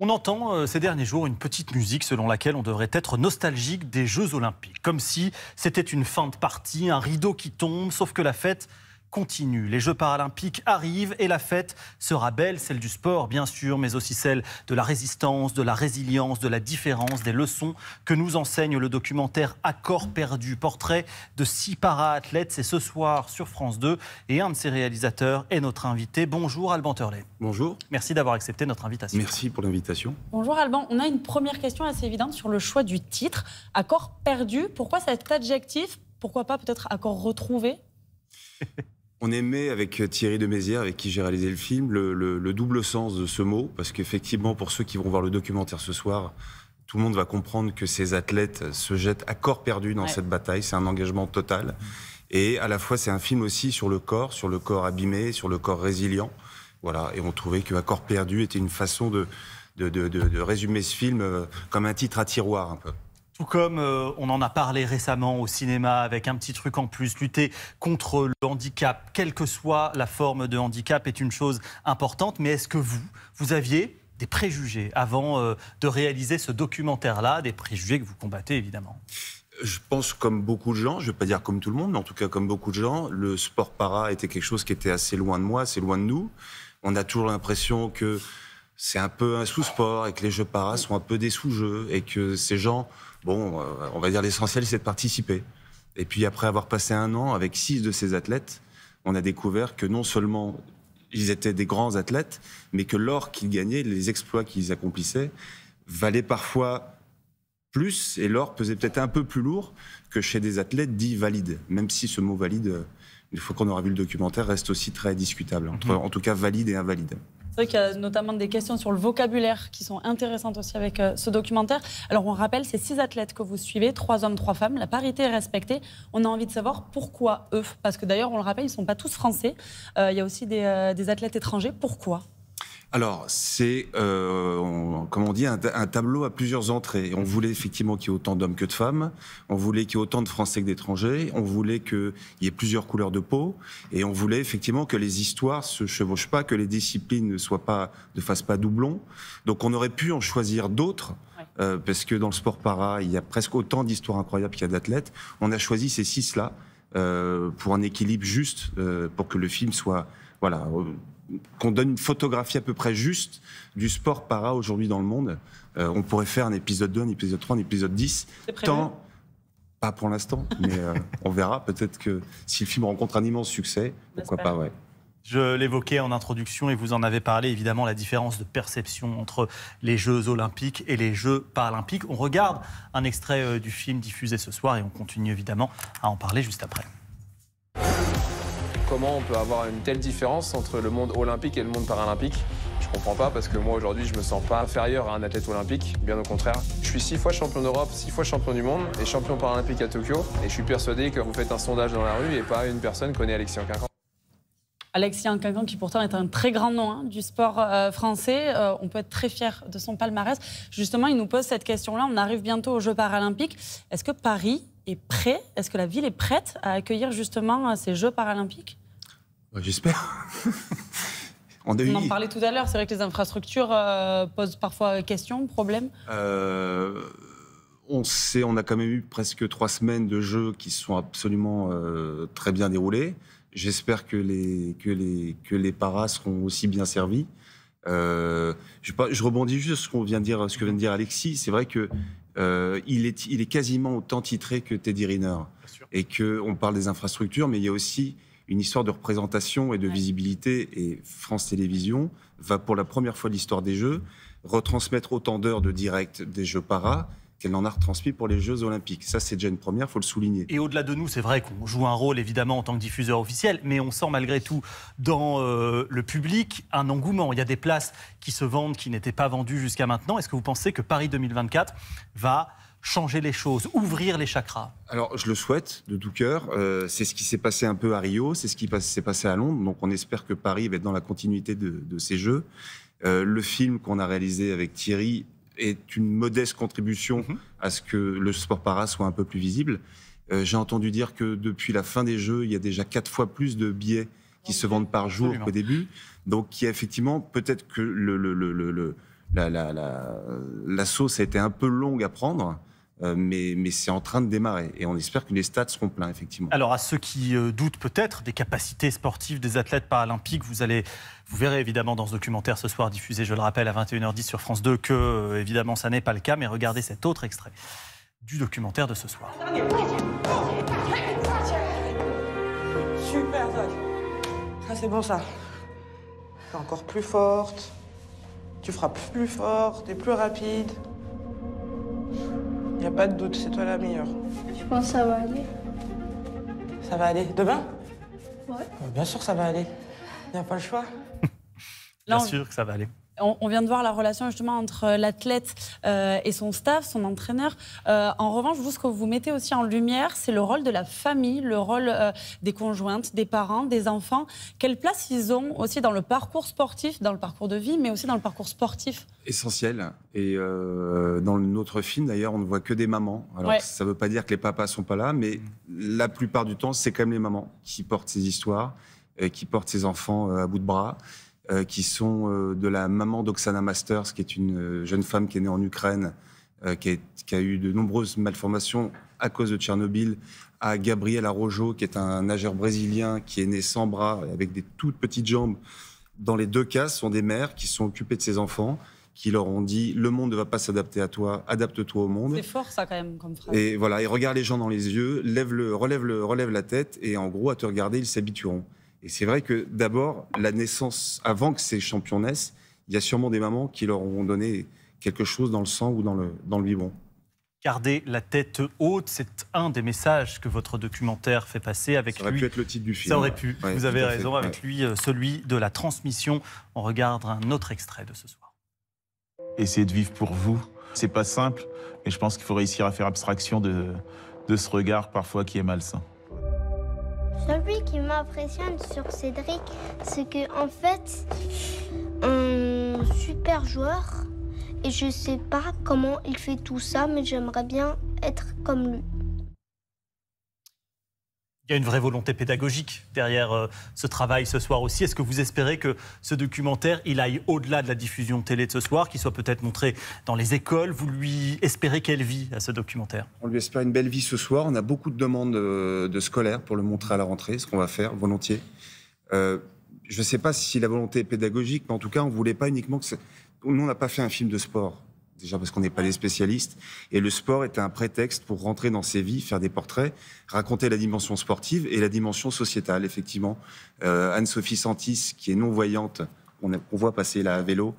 On entend euh, ces derniers jours une petite musique selon laquelle on devrait être nostalgique des Jeux Olympiques, comme si c'était une fin de partie, un rideau qui tombe, sauf que la fête continue. Les Jeux paralympiques arrivent et la fête sera belle, celle du sport bien sûr, mais aussi celle de la résistance, de la résilience, de la différence, des leçons que nous enseigne le documentaire Accord perdu, portrait de six para-athlètes. C'est ce soir sur France 2 et un de ses réalisateurs est notre invité. Bonjour Alban Turley. Bonjour. Merci d'avoir accepté notre invitation. Merci pour l'invitation. Bonjour Alban, on a une première question assez évidente sur le choix du titre. Accord perdu, pourquoi cet adjectif Pourquoi pas peut-être accord retrouvé on aimait, avec Thierry de Mézières, avec qui j'ai réalisé le film, le, double sens de ce mot, parce qu'effectivement, pour ceux qui vont voir le documentaire ce soir, tout le monde va comprendre que ces athlètes se jettent à corps perdu dans cette bataille. C'est un engagement total. Mm. Et à la fois, c'est un film aussi sur le corps, sur le corps abîmé, sur le corps résilient. Voilà. Et on trouvait que corps perdu était une façon de, de résumer ce film euh, comme un titre à tiroir un peu. Tout comme euh, on en a parlé récemment au cinéma avec un petit truc en plus, lutter contre le handicap, quelle que soit la forme de handicap, est une chose importante. Mais est-ce que vous, vous aviez des préjugés avant euh, de réaliser ce documentaire-là, des préjugés que vous combattez évidemment je pense comme beaucoup de gens, je ne vais pas dire comme tout le monde, mais en tout cas comme beaucoup de gens, le sport para était quelque chose qui était assez loin de moi, assez loin de nous. On a toujours l'impression que c'est un peu un sous-sport et que les jeux paras sont un peu des sous-jeux et que ces gens, bon, euh, on va dire l'essentiel, c'est de participer. Et puis après avoir passé un an avec six de ces athlètes, on a découvert que non seulement ils étaient des grands athlètes, mais que l'or qu'ils gagnaient, les exploits qu'ils accomplissaient, valaient parfois plus et l'or pesait peut-être un peu plus lourd que chez des athlètes dits valides, même si ce mot valide, une euh, fois qu'on aura vu le documentaire, reste aussi très discutable, mhm. en tout cas valide et invalide. C'est vrai qu'il y a notamment des questions sur le vocabulaire qui sont intéressantes aussi avec euh, ce documentaire. Alors on rappelle, c'est six athlètes que vous suivez, trois hommes, trois femmes. La parité est respectée. On a envie de savoir pourquoi eux, parce que d'ailleurs on le rappelle, ils ne sont pas tous français. Euh, il y a aussi des euh, athlètes étrangers. Pourquoi alors, c'est, euh, comme on dit, un, tableau à plusieurs entrées. On voulait effectivement qu'il y ait autant d'hommes que de femmes, on voulait qu'il y ait autant de Français que d'étrangers, on voulait qu'il y ait plusieurs couleurs de peau, et on voulait effectivement que les histoires se chevauchent pas, que les disciplines ne, soient pas, ne fassent pas doublon. Donc on aurait pu en choisir d'autres, euh, parce que dans le sport para, il y a presque autant d'histoires incroyables qu'il y a d'athlètes. On a choisi ces six-là euh, pour un équilibre juste, pour que le film soit... Voilà, qu'on donne une photographie à peu près juste du sport para aujourd'hui dans le monde. Euh, on pourrait faire un épisode 2, un épisode 3, un épisode 10. Tant, pas pour l'instant, mais euh, on verra. Peut-être que si le film rencontre un immense succès, pourquoi pas, ouais. Je l'évoquais en introduction et vous en avez parlé, évidemment, la différence de perception entre les Jeux olympiques et les Jeux paralympiques. On regarde un extrait euh, du film diffusé ce soir et on continue évidemment à en parler juste après comment on peut avoir une telle différence entre le monde olympique et le monde paralympique. Je comprends pas parce que moi aujourd'hui je me sens pas inférieur à un athlète olympique, bien au contraire. Je suis six fois champion d'Europe, six fois champion du monde et champion paralympique à Tokyo. Et je suis persuadé que vous faites un sondage dans la rue et pas une personne connaît Alexis Ancancan. Alexis Ancancan, qui pourtant est un très grand nom hein, du sport euh, français. Euh, on peut être très fier de son palmarès. Justement, il nous pose cette question-là. On arrive bientôt aux Jeux paralympiques. Est-ce que Paris est prêt Est-ce que la ville est prête à accueillir justement euh, ces Jeux paralympiques bah, j'espère. On, en parlait tout à l'heure, c'est vrai que les infrastructures euh, posent parfois questions, problèmes euh, On sait, on a quand même eu presque trois semaines de jeux qui sont absolument euh, très bien déroulés. J'espère que les, que, les, que les paras seront aussi bien servis. Je, rebondis juste sur ce, qu'on vient de dire, ce que vient de dire Alexis. C'est vrai qu'il il, est, il est quasiment autant titré que Teddy Riner. Et qu'on parle des infrastructures, mais il y a aussi une histoire de représentation et de visibilité. Et France Télévisions va, pour la première fois de l'histoire des Jeux, retransmettre autant d'heures de direct des Jeux paras qu'elle n'en a retransmis pour les Jeux Olympiques. Ça, c'est déjà une première, faut le souligner. Et au-delà de nous, c'est vrai qu'on joue un rôle, évidemment, en tant que diffuseur officiel, mais on sent malgré tout dans euh, le public un engouement. Il y a des places qui se vendent, qui n'étaient pas vendues jusqu'à maintenant. Est-ce que vous pensez que Paris 2024 va changer les choses, ouvrir les chakras Alors, je le souhaite de tout cœur. Euh, c'est ce qui s'est passé un peu à Rio, c'est ce qui s'est passé à Londres. Donc, on espère que Paris va être dans la continuité de, ces Jeux. Euh, le film qu'on a réalisé avec Thierry est une modeste contribution mhm. à ce que le sport para soit un peu plus visible. Euh, j'ai entendu dire que depuis la fin des Jeux, il y a déjà quatre fois plus de billets qui se vendent par jour qu'au début. Donc, qui effectivement peut-être que le, la, la, sauce a été un peu longue à prendre. Euh, mais, c'est en train de démarrer et on espère que les stades seront pleins, effectivement. Alors, à ceux qui euh, doutent peut-être des capacités sportives des athlètes paralympiques, vous allez. Vous verrez évidemment dans ce documentaire ce soir diffusé, je le rappelle, à 21h10 sur France 2 que, euh, évidemment, ça n'est pas le cas, mais regardez cet autre extrait du documentaire de ce soir. Super, ça ah, c'est bon, ça. encore plus forte, tu frappes plus fort, t'es plus rapide n'y a pas de doute, c'est toi la meilleure. Je pense que ça va aller. Ça va aller. Demain Ouais. Bien sûr, ça va aller. Il n'y a pas le choix. Bien sûr que ça va aller. On, vient de voir la relation justement entre euh, l'athlète euh, et son staff, son entraîneur. Euh, en revanche, vous, ce que vous mettez aussi en lumière, c'est le rôle de la famille, le rôle des conjointes, des parents, des enfants. Quelle place ils ont aussi dans le parcours sportif, dans le parcours de vie, mais aussi dans le parcours sportif Essentiel. Et dans notre film, d'ailleurs, on ne voit que des mamans. ça ne veut pas dire que les papas sont pas là, mais la plupart du temps, c'est quand même les mamans qui portent ces histoires, qui portent ces enfants à bout de bras. Euh, qui sont euh, de la maman d'Oksana Masters, qui est une euh, jeune femme qui est née en Ukraine, qui, a eu de nombreuses malformations à cause de Tchernobyl, à Gabriel Rojo qui est un nageur brésilien qui est né sans bras, avec des toutes petites jambes. Dans les deux cas, ce sont des mères qui sont occupées de ses enfants, qui leur ont dit le monde ne va pas s'adapter à toi, adapte-toi au monde. C'est fort ça quand même comme phrase. Et voilà, et regarde les gens dans les yeux, lève le, relève, le, relève la tête, et en gros, à te regarder, ils s'habitueront. Et c'est vrai que d'abord, la naissance, avant que ces champions naissent, il y a sûrement des mamans qui leur ont donné quelque chose dans le sang ou dans le, dans le biberon. Gardez la tête haute, c'est un des messages que votre documentaire fait passer avec lui. Ça aurait pu être le titre du film. Ça aurait pu, vous avez raison, avec lui, euh, celui de la transmission. On regarde un autre extrait de ce soir. Essayer de vivre pour vous, c'est pas simple, Et je pense qu'il faut réussir à faire abstraction de ce regard parfois qui est malsain. Celui qui m'impressionne sur Cédric, c'est que en fait, un super joueur. Et je sais pas comment il fait tout ça, mais j'aimerais bien être comme lui il y a une vraie volonté pédagogique derrière euh, ce travail ce soir aussi. Est-ce que vous espérez que ce documentaire, il aille au-delà de la diffusion télé de ce soir, qu'il soit peut-être montré dans les écoles Vous lui espérez quelle vie à ce documentaire On lui espère une belle vie ce soir. On a beaucoup de demandes euh, de scolaires pour le montrer à la rentrée, ce qu'on va faire volontiers. Euh, je ne sais pas si la volonté pédagogique, mais en tout cas, on voulait pas uniquement que... Nous, on n'a pas fait un film de sport déjà parce qu'on n'est pas des spécialistes, et le sport est un prétexte pour rentrer dans ses vies, faire des portraits, raconter la dimension sportive et la dimension sociétale, effectivement. Euh, Anne-Sophie Santis, qui est non-voyante, on, on, voit passer la vélo,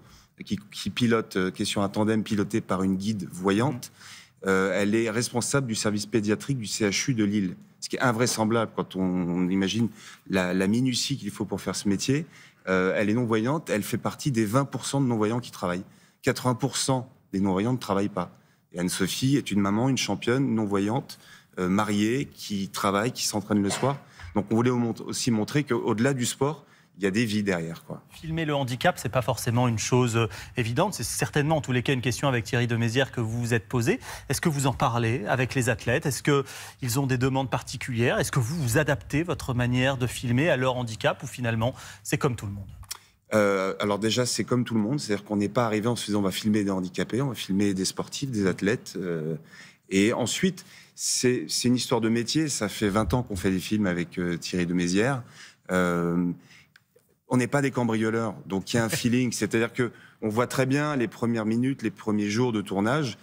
qui, qui, pilote, euh, qui est sur un tandem piloté par une guide voyante, euh, elle est responsable du service pédiatrique du CHU de Lille, ce qui est invraisemblable quand on, on imagine la, la minutie qu'il faut pour faire ce métier. Euh, elle est non-voyante, elle fait partie des 20% de non-voyants qui travaillent. 80% les non-voyants ne travaillent pas. Et Anne-Sophie est une maman, une championne non-voyante, euh, mariée, qui travaille, qui s'entraîne le soir. Donc on voulait aussi montrer qu'au-delà du sport, il y a des vies derrière. Quoi. Filmer le handicap, c'est pas forcément une chose euh, évidente. C'est certainement, en tous les cas, une question avec Thierry de que vous vous êtes posée. Est-ce que vous en parlez avec les athlètes Est-ce qu'ils ont des demandes particulières Est-ce que vous vous adaptez votre manière de filmer à leur handicap ou finalement, c'est comme tout le monde euh, alors déjà, c'est comme tout le monde, c'est-à-dire qu'on n'est pas arrivé en se disant on va filmer des handicapés, on va filmer des sportifs, des athlètes. Euh. et ensuite, c'est une histoire de métier. Ça fait 20 ans qu'on fait des films avec euh, Thierry de Mézières. on n'est pas des cambrioleurs, donc il y a un feeling. C'est-à-dire que on voit très bien les premières minutes, les premiers jours de tournage.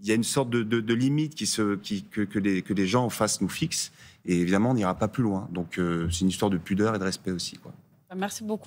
Il y a une sorte de, limite qui se, qui, que, que, les, gens en face nous fixent. Et évidemment, on n'ira pas plus loin. Donc c'est une histoire de pudeur et de respect aussi. Quoi. Merci beaucoup.